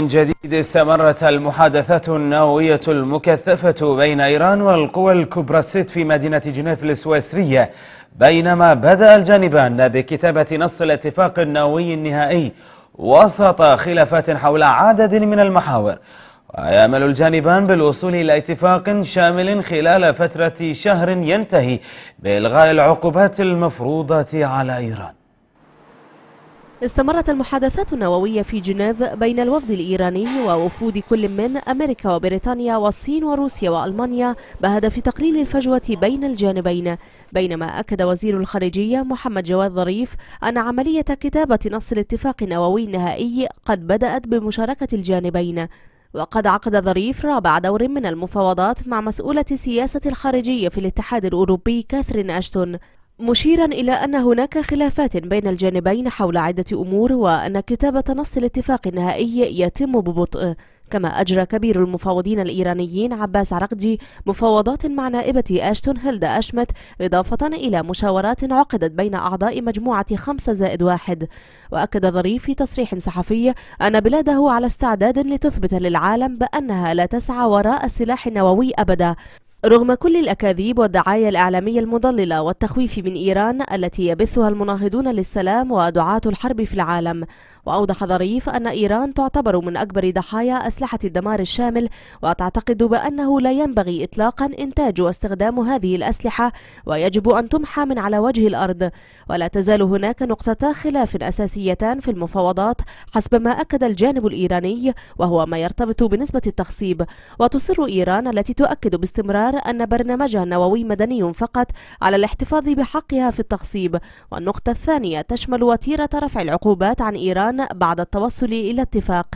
من جديد استمرت المحادثات النووية المكثفة بين إيران والقوى الكبرى الست في مدينة جنيف السويسرية بينما بدأ الجانبان بكتابة نص الاتفاق النووي النهائي وسط خلافات حول عدد من المحاور ويأمل الجانبان بالوصول إلى اتفاق شامل خلال فترة شهر ينتهي بإلغاء العقوبات المفروضة على إيران استمرت المحادثات النووية في جنيف بين الوفد الإيراني ووفود كل من أمريكا وبريطانيا والصين وروسيا وألمانيا بهدف تقليل الفجوة بين الجانبين بينما أكد وزير الخارجية محمد جواد ظريف أن عملية كتابة نص الاتفاق النووي النهائي قد بدأت بمشاركة الجانبين وقد عقد ظريف رابع دور من المفاوضات مع مسؤولة سياسة الخارجية في الاتحاد الأوروبي كاثرين أشتون مشيرا إلى أن هناك خلافات بين الجانبين حول عدة أمور وأن كتابة نص الاتفاق النهائي يتم ببطء كما أجرى كبير المفاوضين الإيرانيين عباس عرقجي مفاوضات مع نائبة أشتون هيلدا أشمت إضافة إلى مشاورات عقدت بين أعضاء مجموعة خمسة زائد واحد وأكد ظريف في تصريح صحفي أن بلاده على استعداد لتثبت للعالم بأنها لا تسعى وراء السلاح النووي أبدا رغم كل الأكاذيب والدعاية الإعلامية المضللة والتخويف من إيران التي يبثها المناهضون للسلام ودعاة الحرب في العالم وأوضح ظريف أن إيران تعتبر من أكبر ضحايا أسلحة الدمار الشامل وتعتقد بأنه لا ينبغي إطلاقا إنتاج واستخدام هذه الأسلحة ويجب أن تمحى من على وجه الأرض ولا تزال هناك نقطتا خلاف أساسيتان في المفاوضات حسب ما أكد الجانب الإيراني وهو ما يرتبط بنسبة التخصيب وتصر إيران التي تؤكد باستمرار قرار أن برنامجها النووي مدني فقط على الاحتفاظ بحقها في التخصيب والنقطة الثانية تشمل وتيرة رفع العقوبات عن إيران بعد التوصل إلى اتفاق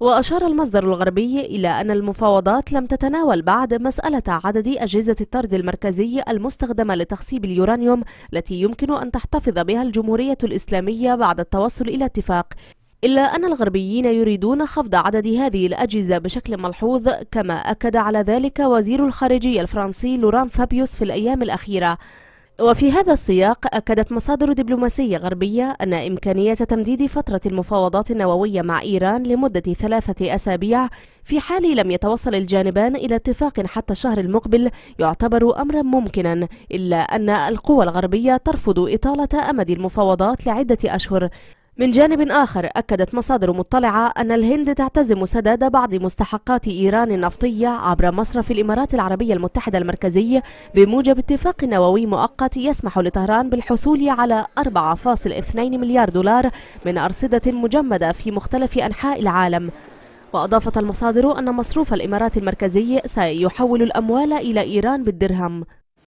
وأشار المصدر الغربي إلى أن المفاوضات لم تتناول بعد مسألة عدد أجهزة الطرد المركزي المستخدمة لتخصيب اليورانيوم التي يمكن أن تحتفظ بها الجمهورية الإسلامية بعد التوصل إلى اتفاق إلا أن الغربيين يريدون خفض عدد هذه الأجهزة بشكل ملحوظ كما أكد على ذلك وزير الخارجية الفرنسي لوران فابيوس في الأيام الأخيرة وفي هذا السياق أكدت مصادر دبلوماسية غربية أن إمكانية تمديد فترة المفاوضات النووية مع إيران لمدة ثلاثة أسابيع في حال لم يتوصل الجانبان إلى اتفاق حتى الشهر المقبل يعتبر أمرا ممكنا إلا أن القوى الغربية ترفض إطالة أمد المفاوضات لعدة أشهر من جانب آخر أكدت مصادر مطلعة أن الهند تعتزم سداد بعض مستحقات إيران النفطية عبر مصرف الإمارات العربية المتحدة المركزي بموجب اتفاق نووي مؤقت يسمح لطهران بالحصول على 4.2 مليار دولار من أرصدة مجمدة في مختلف أنحاء العالم وأضافت المصادر أن مصروف الإمارات المركزي سيحول الأموال إلى إيران بالدرهم